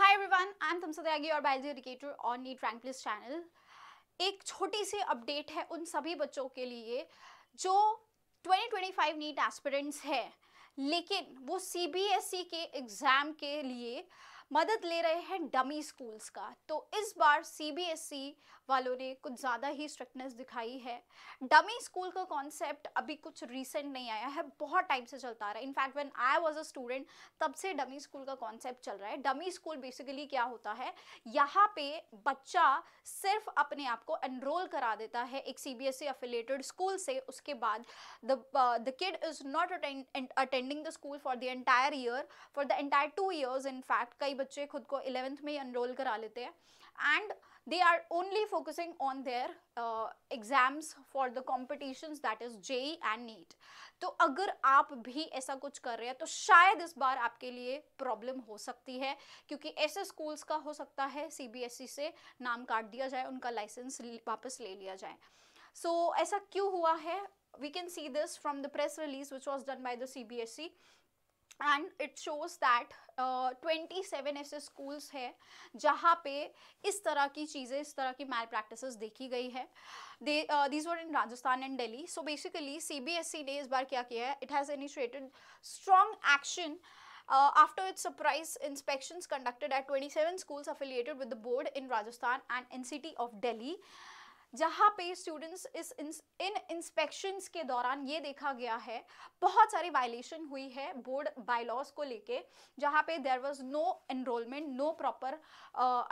hi everyone I am तुमसे त्यागी और biology educator on NEET rank plus channel एक छोटी सी अपडेट है उन सभी बच्चों के लिए जो 2025 नीट एस्पिरेंट्स हैं लेकिन वो सीबीएसई e के एग्ज़ाम के लिए मदद ले रहे हैं डमी स्कूल्स का तो इस बार सीबीएसई e वालों ने कुछ ज़्यादा ही स्ट्रिक्टनेस दिखाई है डमी स्कूल का कॉन्सेप्ट अभी कुछ रिसेंट नहीं आया है बहुत टाइम से चलता आ रहा है in fact when I was a student तब से डमी स्कूल का कॉन्सेप्ट चल रहा है डमी स्कूल बेसिकली क्या होता है यहाँ पे बच्चा सिर्फ अपने आप को एनरोल करा देता है एक सी बी अफिलेटेड स्कूल से उसके बाद the kid is not attending the school for the entire year for the entire two years in fact कई बच्चे खुद को इलेवेंथ में ही अनरोल करा लेते हैं and they are only focusing on their exams for the competitions that is JEE and NEET तो अगर आप भी ऐसा कुछ कर रहे हैं तो शायद इस बार आपके लिए प्रॉब्लम हो सकती है क्योंकि ऐसे स्कूल्स का हो सकता है सीबीएसई e से नाम काट दिया जाए उनका लाइसेंस वापस ले लिया जाए सो so, ऐसा क्यों हुआ है we can see this from the press release which was done by the C B S E and it shows that twenty seven ऐसे स्कूल्स हैं जहाँ पे इस तरह की चीज़ें इस तरह की मैल प्रैक्टिस देखी गई है these were in Rajasthan and Delhi so basically C B S E ने इस बार क्या किया है it has initiated strong action Uh, surprise inspection conducted at twenty seven schools affiliated with the board in Rajasthan and and city of Delhi जहाँ पे students इस इन inspections के दौरान ये देखा गया है बहुत सारी वायलेशन हुई है बोर्ड बायलॉज को लेके जहाँ पे there was no enrolment no proper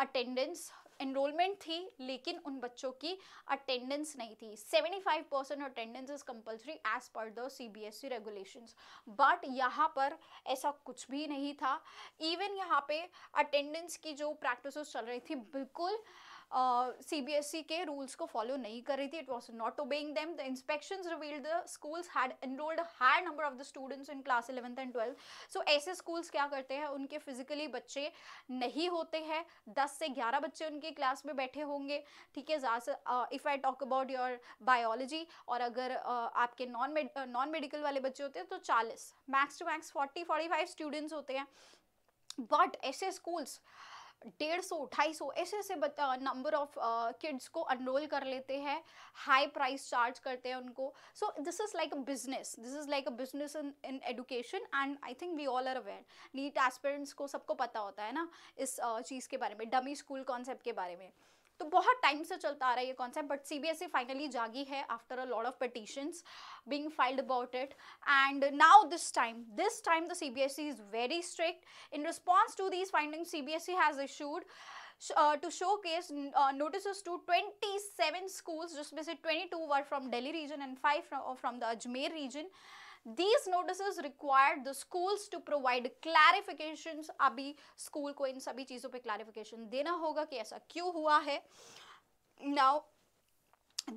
attendance enrolment थी लेकिन उन बच्चों की अटेंडेंस नहीं थी 75 percent attendance is compulsory as per the C B S E regulations but यहाँ पर ऐसा कुछ भी नहीं था इवन यहाँ पे अटेंडेंस की जो प्रैक्टिस चल रही थी बिल्कुल uh, सीबीएसई e के रूल्स को फॉलो नहीं कर रही थी it was not obeying them the inspection revealed the schools had enrolled higher number of the students in class eleventh and twelfth so ऐसे स्कूल्स क्या करते हैं उनके फिजिकली बच्चे नहीं होते हैं दस से ग्यारह बच्चे उनके क्लास में बैठे होंगे ठीक है if I talk about your biology और अगर uh, आपके नॉन नॉन मेडिकल वाले बच्चे होते हैं तो चालीस max to max forty forty five students होते हैं बट ऐसे स्कूल्स uh, डेढ़ सौ ढाई सौ ऐसे ऐसे नंबर ऑफ किड्स को अनरोल कर लेते हैं हाई प्राइस चार्ज करते हैं उनको so this is like a business this is like a business in in education and I think we all are aware NEET aspirants को सबको पता होता है ना इस uh, चीज़ के बारे में डमी स्कूल कॉन्सेप्ट के बारे में तो बहुत टाइम से चलता आ रहा है ये concept but C B S E finally जागी है after a lot of petitions being filed about it and now this time this time the C CBSE is very strict in response to these finding C B S CBSE has issued two show cause notice to twenty seven school जिसमें से twenty two were from Delhi region and five from the Ajmer region these notices required the schools to provide clarifications अभी school को इन सभी चीज़ों पर clarification देना होगा कि ऐसा क्यों हुआ है now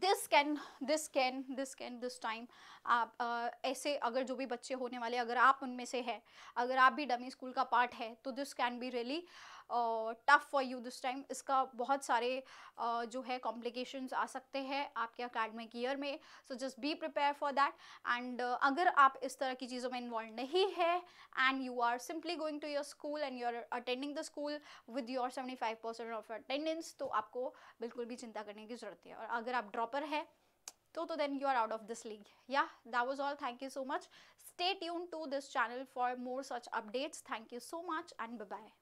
this can this can this can this time आप आ, ऐसे अगर जो भी बच्चे होने वाले अगर आप उनमें से है अगर आप भी डमी स्कूल का पार्ट है तो this can be really tough for you this time इसका बहुत सारे uh, जो है कॉम्प्लिकेशंस आ सकते हैं आपके अकेडमिक ईयर में so just be prepare for that and अगर आप इस तरह की चीज़ों में इन्वॉल्व नहीं है and you are simply going to your school and you are attending the school with your seventy five percent of attendance तो आपको बिल्कुल भी चिंता करने की ज़रूरत है और अगर आप ड्रॉपर है तो तो then you are out of this league या that was all thank you so much stay tune to this channel for more such updates thank you so much and bye